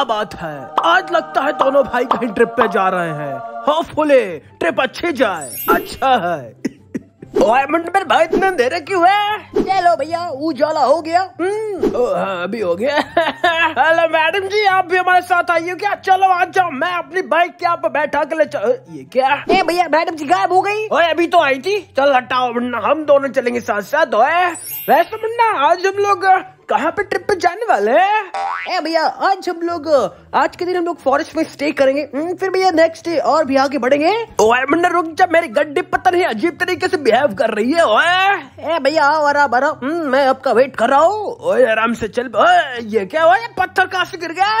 क्या बात है आज लगता है दोनों भाई कहीं ट्रिप पे जा रहे हैं होपफुली ट्रिप अच्छी जाए अच्छा है अपॉइंटमेंट भाई इतने अंधेरा क्यों है चलो भैया उजाला हो गया हम्म, ओ, हाँ, अभी हो गया हेलो मैडम जी आप भी हमारे साथ आइए क्या चलो आ जाओ मैं अपनी बाइक के आप बैठा के ले चलो ये क्या ए भैया मैडम जी गायब हो गई ओए अभी तो आई थी चल हटाओ मुन्ना हम दोनों चलेंगे साथ साथ वैसे मुन्ना आज हम लोग कहाँ पे ट्रिप पे जाने वाले हैं भैया आज हम लोग आज के दिन हम लोग फॉरेस्ट में स्टे करेंगे हम्म, फिर भैया नेक्स्ट डे और भी आगे बढ़ेंगे ओए रुक जा मेरी गड्डी पता नहीं अजीब तरीके से बिहेव कर रही है ओए ए भैया आओ आराम हम्म, आराम मैं आपका वेट कर रहा हूँ आराम से चल ओए ये क्या ओए पत्थर कहाँ से गिर गया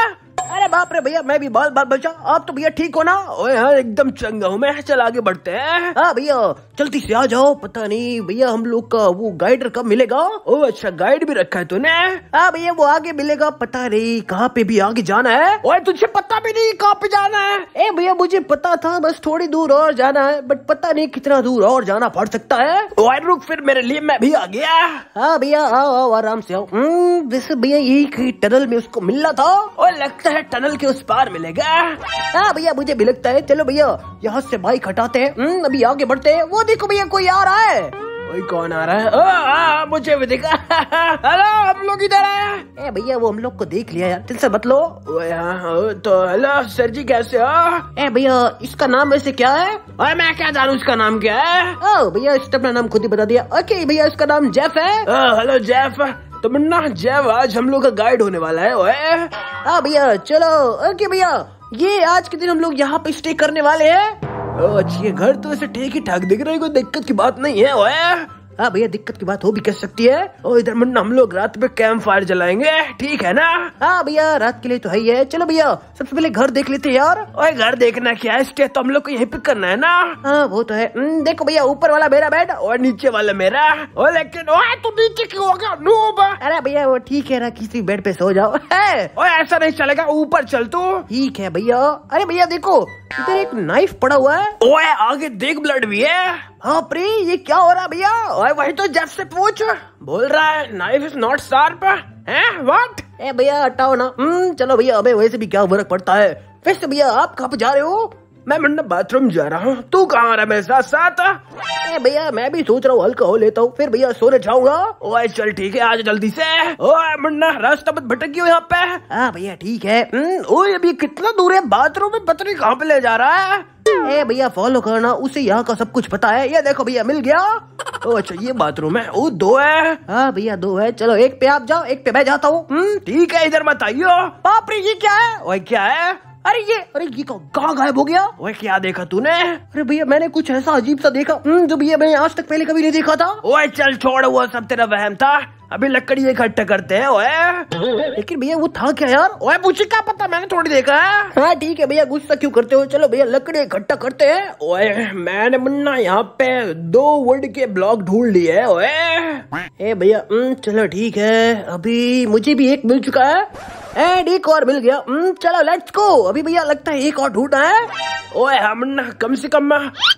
अरे बाप रे भैया मैं भी बाल बाल बचा आप तो भैया ठीक हो ना ओए हाँ एकदम चंगा हूँ मैं चल आगे बढ़ते हैं हाँ भैया जल्दी से आ जाओ पता नहीं भैया हम लोग का वो गाइडर कब मिलेगा ओ अच्छा गाइड भी रखा है तूने हाँ भैया वो आगे मिलेगा पता नहीं कहाँ पे भी आगे जाना है ओए तुझे पता भी नहीं कहाँ पे जाना है ए भैया मुझे पता था बस थोड़ी दूर और जाना है बट पता नहीं कितना दूर और जाना पड़ सकता है रुक फिर मेरे लिए मैं भी आ गया हाँ भैया आओ आओ आराम से आओ हम्म, वैसे भैया यही टनल में उसको मिलना था और लगता है है टनल के उस पार मिलेगा हाँ भैया मुझे भी लगता है चलो भैया यहाँ से बाइक हटाते हैं हम्म, अभी आगे बढ़ते हैं वो देखो भैया कोई आ रहा है कोई कौन आ रहा है ओ, आ, मुझे भी देखा हेलो हम लोग इधर आए ए भैया वो हम लोग को देख लिया यार से बतलो तो हेलो सर जी कैसे हो ए भैया इसका नाम वैसे क्या है और मैं क्या जानू इसका नाम क्या है ओ भैया इसने अपना नाम खुद ही बता दिया ओके भैया इसका नाम जेफ है हेलो जेफ तो मुन्ना आज हम लोग का गाइड होने वाला है ओए हाँ भैया चलो ओके भैया ये आज के दिन हम लोग यहाँ पे स्टे करने वाले हैं अच्छी घर तो ऐसे ठीक ही ठाक दिख रही कोई दिक्कत की बात नहीं है ओए हाँ भैया दिक्कत की बात हो भी कर सकती है और इधर मुन्ना हम लोग रात में कैंप फायर जलाएंगे ठीक है ना हाँ भैया रात के लिए तो है ही है चलो भैया सबसे पहले घर देख लेते यार और घर देखना क्या है स्टे तो हम लोग को यही पिक करना है ना हाँ वो तो है हम्म, देखो भैया ऊपर वाला मेरा बेड और नीचे वाला मेरा और लेकिन तू नीचे क्यों होगा अरे भैया वो ठीक है ना किसी बेड पे सो जाओ है और ऐसा नहीं चलेगा ऊपर चल तू ठीक है भैया अरे भैया देखो इधर एक नाइफ पड़ा हुआ है ओए आगे देख ब्लड भी है हाँ प्री ये क्या हो रहा है भैया ओए वही तो जब से पूछ बोल रहा है नाइफ इज नॉट शार्प है व्हाट ए भैया हटाओ ना हम्म चलो भैया अबे वैसे भी क्या फर्क पड़ता है फिर से भैया आप कहाँ जा रहे हो मैं मंडप बाथरूम जा रहा हूँ तू कहाँ रहा मेरे साथ साथ भैया मैं भी सोच रहा हूँ हल्का हो लेता हूँ फिर भैया सोने जाऊंगा ओए चल ठीक है आज जल्दी से ओए मुन्ना रास्ता मत भटक गयो यहाँ पे हाँ भैया ठीक है हम्म, ओए अभी कितना दूर है बाथरूम में पता नहीं कहाँ पे ले जा रहा है ए भैया फॉलो करना उसे यहाँ का सब कुछ पता है ये देखो भैया मिल गया ओ अच्छा ये बाथरूम है ओ दो है हाँ भैया दो है चलो एक पे आप जाओ एक पे मैं जाता हूँ हम्म, ठीक है इधर मत आइयो बाप रे ये क्या है ओए क्या है अरे ये अरे ये कहाँ गायब हो गया वो क्या देखा तूने अरे भैया मैंने कुछ ऐसा अजीब सा देखा हम्म, जो भैया मैंने आज तक पहले कभी नहीं देखा था ओए चल छोड़ वो सब तेरा वहम था अभी लकड़ी इकट्ठा करते हैं ओए लेकिन भैया वो था क्या यार ओए मुझे क्या पता मैंने थोड़ी देखा है हाँ ठीक है भैया गुस्सा क्यों करते हो चलो भैया लकड़ी इकट्ठा करते हैं ओए मैंने मुन्ना यहाँ पे दो वर्ड के ब्लॉक ढूंढ लिए है ओए ए भैया हम्म, चलो ठीक है अभी मुझे भी एक मिल चुका है एंड एक और मिल गया हम्म, चलो लेट्स गो अभी भैया लगता है एक और ढूंढना है ओए हम ना कम से कम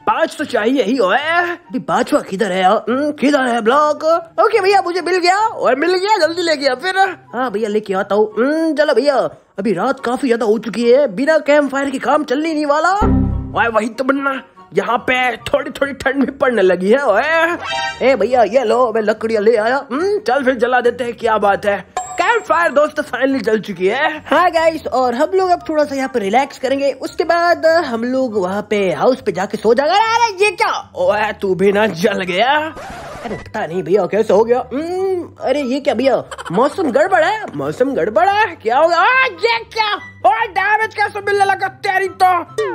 पांच तो चाहिए ही ओए पांचवा किधर है हम्म, किधर है ब्लॉक ओके भैया मुझे मिल गया ओए मिल गया जल्दी ले गया फिर हाँ भैया लेके आता हूँ हम्म, चलो भैया अभी रात काफी ज्यादा हो चुकी है बिना कैंप फायर के काम चलने नहीं वाला ओए वही तो बनना यहाँ पे थोड़ी थोड़ी ठंड भी पड़ने लगी है ओए ए भैया ये लो मैं लकड़ियाँ ले आया चल फिर जला देते हैं क्या बात है कैंप फायर दोस्तों फाइनली जल चुकी है हाँ गाइस और हम लोग अब थोड़ा सा यहाँ पे रिलैक्स करेंगे उसके बाद हम लोग वहाँ पे हाउस पे जाके सो जाएगा अरे ये क्या ओए तू भी ना जल गया अरे पता नहीं भैया कैसे हो गया अरे ये क्या भैया मौसम गड़बड़ है मौसम गड़बड़ है क्या होगा ये क्या और डैमेज कैसे मिलने लगा तेरी तो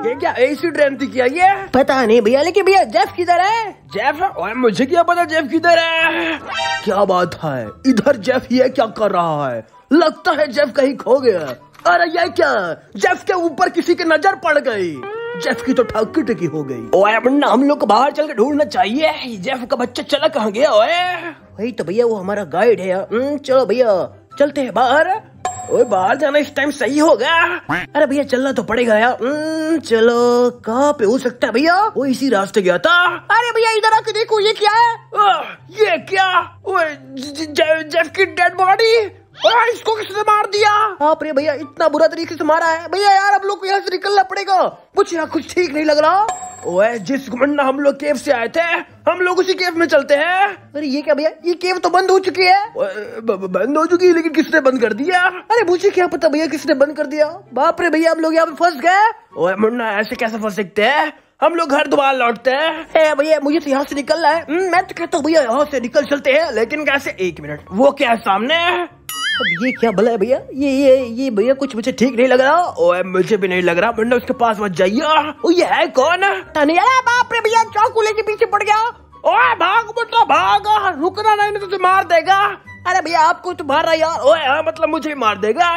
ये क्या एसी ट्रेन थी क्या ये पता नहीं भैया लेकिन भैया जेफ किधर है जेफ और मुझे क्या पता जेफ किधर है क्या बात है इधर जेफ ये क्या कर रहा है लगता है जेफ कहीं खो गया अरे ये क्या जेफ के ऊपर किसी की नजर पड़ गई जेफ की तो ठकी टकी हो गई ओए अपना हम लोग को बाहर चल के ढूंढना चाहिए जेफ का बच्चा चला कहाँ गया ओए वही तो भैया वो हमारा गाइड है हम्म, चलो भैया चलते हैं बाहर ओए बाहर जाना इस टाइम सही होगा अरे भैया चलना तो पड़ेगा यार हम्म, चलो कहाँ पे हो सकता है भैया वो इसी रास्ते गया था अरे भैया इधर आके देखो ये क्या है ये क्या जैफ की डेड बॉडी इसको किसने मार दिया आप रे भैया इतना बुरा तरीके से मारा है भैया यार हम लोग को यहाँ से निकलना पड़ेगा कुछ यहाँ कुछ ठीक नहीं लग रहा ओए जिस घुमन्ना हम लोग केव से आए थे हम लोग उसी केव में चलते हैं अरे ये क्या भैया ये केव तो बंद हो चुकी है बंद हो चुकी है लेकिन किसने बंद कर दिया अरे मुझे क्या पता भैया किसने बंद कर दिया बाप रे भैया हम लोग यहाँ पे फंस गए ओए मुन्ना ऐसे कैसे फंस सकते हैं हम लोग घर दोबारा लौटते हैं भैया मुझे तो यहाँ से निकलना है हम्म, मैं तो कहता हूँ भैया यहाँ से निकल चलते हैं लेकिन कैसे एक मिनट वो क्या है सामने अब ये क्या भला है भैया ये ये ये भैया कुछ मुझे ठीक नहीं लग रहा ओए मुझे भी नहीं लग रहा मुन्ना उसके पास मत जाइए ओ ये है कौन बाप रे भैया चौकूले के पीछे पड़ गया ओए भाग मुन्ना भाग रुकना नहीं तो तुझे मार देगा अरे भैया आपको तो मार रहा यार ओए हाँ, मतलब मुझे मार देगा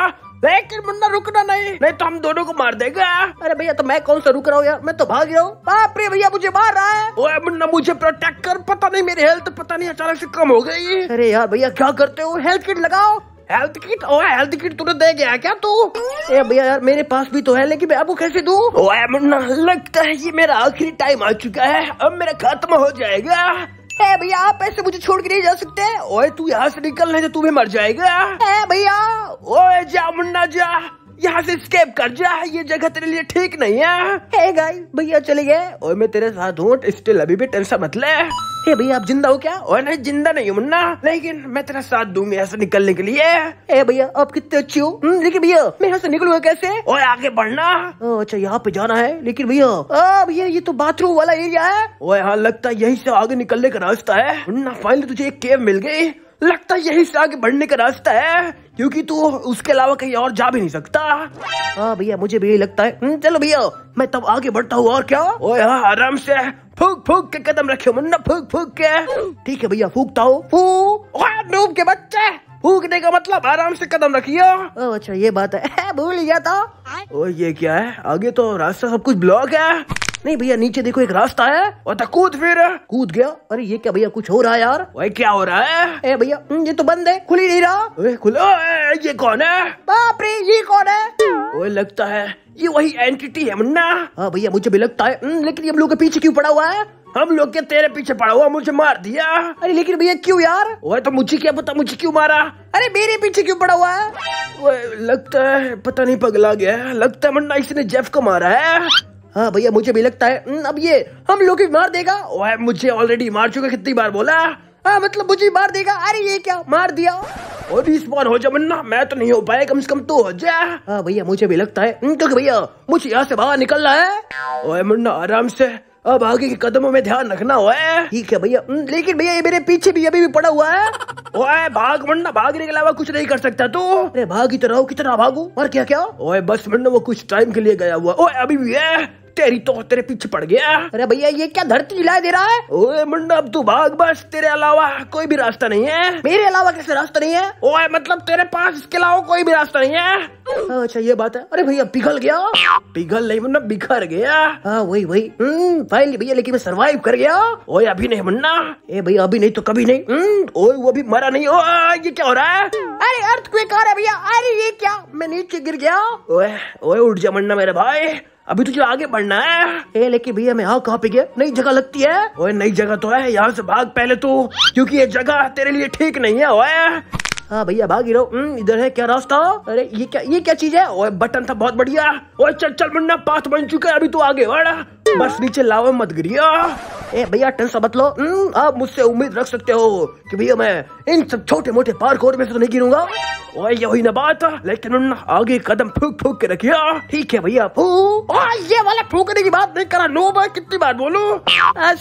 लेकिन मुन्ना रुकना नहीं नहीं तो हम दोनों को मार देगा अरे भैया तो मैं कौन सा रुक रहा हूँ यार मैं तो भाग रहा हूँ बाप रे भैया मुझे मार रहा है ओए मुन्ना मुझे प्रोटेक्ट कर पता नहीं मेरी हेल्थ पता नहीं अचानक से कम हो गई अरे यार भैया क्या करते हो हेल्थ किट लगाओ हेल्थ किट ओए हेल्थ किट तूने दे गया क्या तू ए भैया यार मेरे पास भी तो है लेकिन मैं आपको कैसे दू ओए मुन्ना लगता है ये मेरा आखिरी टाइम आ चुका है अब मेरा खत्म हो जाएगा भैया आप ऐसे मुझे छोड़ के नहीं जा सकते ओए तू यहाँ से निकल नहीं तो तू भी मर जाएगा भैया ओए जा मुन्ना जा यहाँ से स्केप कर जा ये जगह तेरे लिए ठीक नहीं है गाइस भैया चले गए ओए मैं तेरे साथ हूँ स्टिल अभी भी टेंशन मत ले हे भैया आप जिंदा हो क्या और नहीं जिंदा नहीं हूँ मुन्ना लेकिन मैं तेरा साथ दूंगी यहाँ से निकलने के लिए ए भैया आप कितने अच्छे हो लेकिन हम्म, भैया मैं यहाँ से निकलूंगा कैसे और आगे बढ़ना अच्छा यहाँ पे जाना है लेकिन भैया भैया ये तो बाथरूम वाला एरिया है वो यहाँ लगता है यही से आगे निकलने का रास्ता है मुन्ना फाइनली तुझे एक केव मिल गई लगता है यही से आगे बढ़ने का रास्ता है क्योंकि तू उसके अलावा कहीं और जा भी नहीं सकता हाँ भैया मुझे भी यही लगता है हम्म, चलो भैया मैं तब आगे बढ़ता हूँ और क्या ओ यहाँ आराम से फूक फूक के कदम रखे मुन्ना फूक फूक के ठीक है भैया फूकता हो फूक डूब के बच्चे फूकने का मतलब आराम से कदम रखियो अच्छा ये बात है भूल गया तो ओ ये क्या है आगे तो रास्ता सब कुछ ब्लॉक है नहीं भैया नीचे देखो एक रास्ता है और तक तो कूद फिर कूद गया अरे ये क्या भैया कुछ हो रहा है यार वही क्या हो रहा है ए भैया हम्म, ये तो बंद है खुली नहीं रहा खुलो ये कौन है बाप रे ये कौन है ओए लगता है ये वही एंटिटी है मुन्ना हाँ भैया मुझे भी लगता है हम्म, लेकिन हम लोग के पीछे क्यों पड़ा हुआ है हम लोग के तेरे पीछे पड़ा हुआ मुझे मार दिया अरे लेकिन भैया क्यों यार अरे तो मुझे क्या पता मुझे क्यों मारा अरे मेरे पीछे क्यों पड़ा हुआ है लगता है पता नहीं पगला गया लगता है मुन्ना इसने जेफ को मारा है हाँ भैया मुझे भी लगता है हम्म, अब ये हम लोग मार देगा मुझे ऑलरेडी मार चुका कितनी बार बोला हाँ मतलब मुझे मार देगा अरे ये क्या मार दिया और इस बार हो जा मन्ना मैं तो नहीं हो पाया कम से कम तो हो जा हाँ भैया मुझे भी लगता है हम्म, क्योंकि भैया मुझे यहाँ से बाहर निकलना है ओए मुन्ना आराम से अब आगे के कदमों में ध्यान रखना है ठीक है भैया हम्म, लेकिन भैया ये मेरे पीछे भी अभी भी पड़ा हुआ है ओए भाग मुन्ना भागने के अलावा कुछ नहीं कर सकता तू अरे भाग ही तो रहो कितना भागू और क्या क्या ओए बस मुन्ना वो कुछ टाइम के लिए गया हुआ ओए अभी भी है तेरी तो तेरे पीछे पड़ गया अरे भैया ये क्या धरती हिला दे रहा है ओए मुंडा अब तू भाग बस तेरे अलावा कोई भी रास्ता नहीं है मेरे अलावा कैसे रास्ता नहीं है ओए मतलब तेरे पास इसके अलावा कोई भी रास्ता नहीं है अच्छा ये बात है अरे भैया पिघल गया पिघल नहीं मुन्ना बिखर गया हाँ वही वही फाइनली हम्म, भैया लेकिन मैं सरवाइव कर गया ओए अभी नहीं मुन्ना ए भैया अभी नहीं तो कभी नहीं हम्म, ओए वो अभी मरा नहीं हो ये क्या हो रहा है अरे अर्थ क्विक आ रहा है भैया अरे ये क्या मैं नीचे गिर गया ओए ओए उठ जा मुन्ना मेरे भाई अभी तुझे तो आगे बढ़ना है ए लेके भैया मैं यहाँ कहाँ पे गया नई जगह लगती है ओए नई जगह तो है यहाँ से भाग पहले तू क्योंकि ये जगह तेरे लिए ठीक नहीं है ओए हाँ भैया भाग ही रहो हम्म, इधर है क्या रास्ता अरे ये क्या ये क्या चीज है ओए बटन था बहुत बढ़िया ओए चल चल मुन्ना पाथ बन चुका है अभी तू आगे बढ़ बस नीचे लावा मत गिरिया भैया टेंशन बतलो हम्म, आप मुझसे उम्मीद रख सकते हो कि भैया मैं इन सब छोटे मोटे पार्कोर में से तो नहीं गिरूंगा यही ना बात लेकिन आगे कदम फूक फूक के रखिए हाँ। ठीक है भैया ये वाला फूकने की बात नहीं करा नो मैं कितनी बार बोलू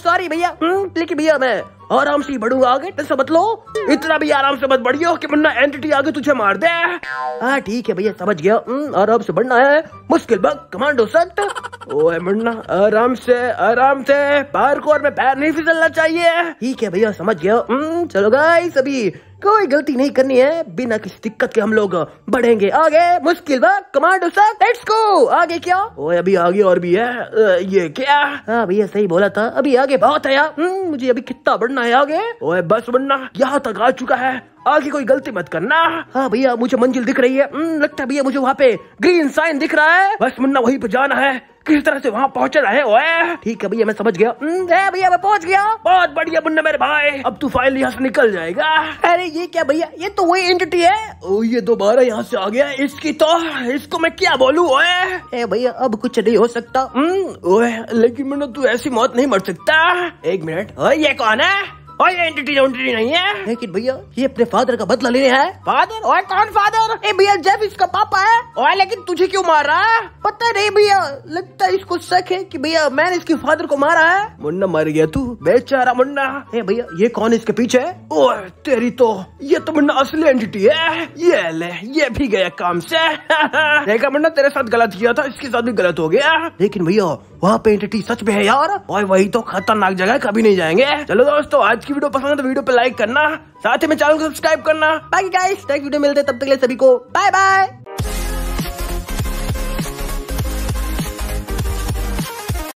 सॉरी भैया हम्म, लेकिन भैया मैं आराम से बढ़ूंगा आगे टेंशन बतलो लो इतना भी आराम से मत बढ़िया कि मुन्ना एंटिटी आगे तुझे मार दे हाँ, ठीक है भैया समझ गया हम्म, आराम से बढ़ना है मुश्किल बग कमांडो सख्त ओए मुन्ना आराम से आराम से पार्कोर में पैर नहीं फिसलना चाहिए ठीक है भैया समझ गया चलो गाइस अभी कोई गलती नहीं करनी है बिना किसी दिक्कत के हम लोग बढ़ेंगे आगे मुश्किल बात कमांडो सर लेट्स गो आगे क्या ओए अभी आगे और भी है ये क्या हाँ भैया सही बोला था अभी आगे बहुत है यार मुझे अभी कितना बढ़ना है आगे ओए बस मुन्ना यहाँ तक आ चुका है आगे कोई गलती मत करना हाँ भैया मुझे मंजिल दिख रही है हम्म, लगता है भैया मुझे वहाँ पे ग्रीन साइन दिख रहा है बस मुन्ना वहीं पे जाना है किस तरह से वहाँ पहुँचना है ओए ठीक है भैया मैं समझ गया हम्म, भैया मैं पहुँच गया बहुत बढ़िया मुन्ना मेरे भाई अब तू फाइल यहाँ से निकल जाएगा अरे ये क्या भैया ये तो वही एंटिटी है ओ ये दोबारा यहाँ से आ गया इसकी तो इसको मैं क्या बोलूँ भैया अब कुछ नहीं हो सकता हम्म, ओए लेकिन मुन्ना तू ऐसी मौत नहीं मर सकता एक मिनट ये कौन है और ये एंटिटी नहीं है लेकिन भैया ये अपने फादर का बदला लेने है फादर और कौन फादर ए भैया जेफ इसका पापा है और लेकिन तुझे क्यों मार रहा पता नहीं भैया लगता है इसको शक है कि भैया मैंने इसके फादर को मारा है मुन्ना मर गया तू बेचारा मुन्ना है भैया ये कौन इसके पीछे तेरी तो ये तो मुन्ना असली एंटिटी है ये ले ये भी गया काम से देखा मुन्ना तेरे साथ गलत किया था इसके साथ भी गलत हो गया लेकिन भैया वहाँ पे एंटिटी सच में है यार और वही तो खतरनाक जगह कभी नहीं जाएंगे चलो दोस्तों आज की वीडियो पसंद है तो वीडियो पे लाइक करना साथ ही में चैनल को सब्सक्राइब करना बाकी गाइस नेक्स्ट वीडियो मिलते हैं तब तक के लिए सभी को बाय बाय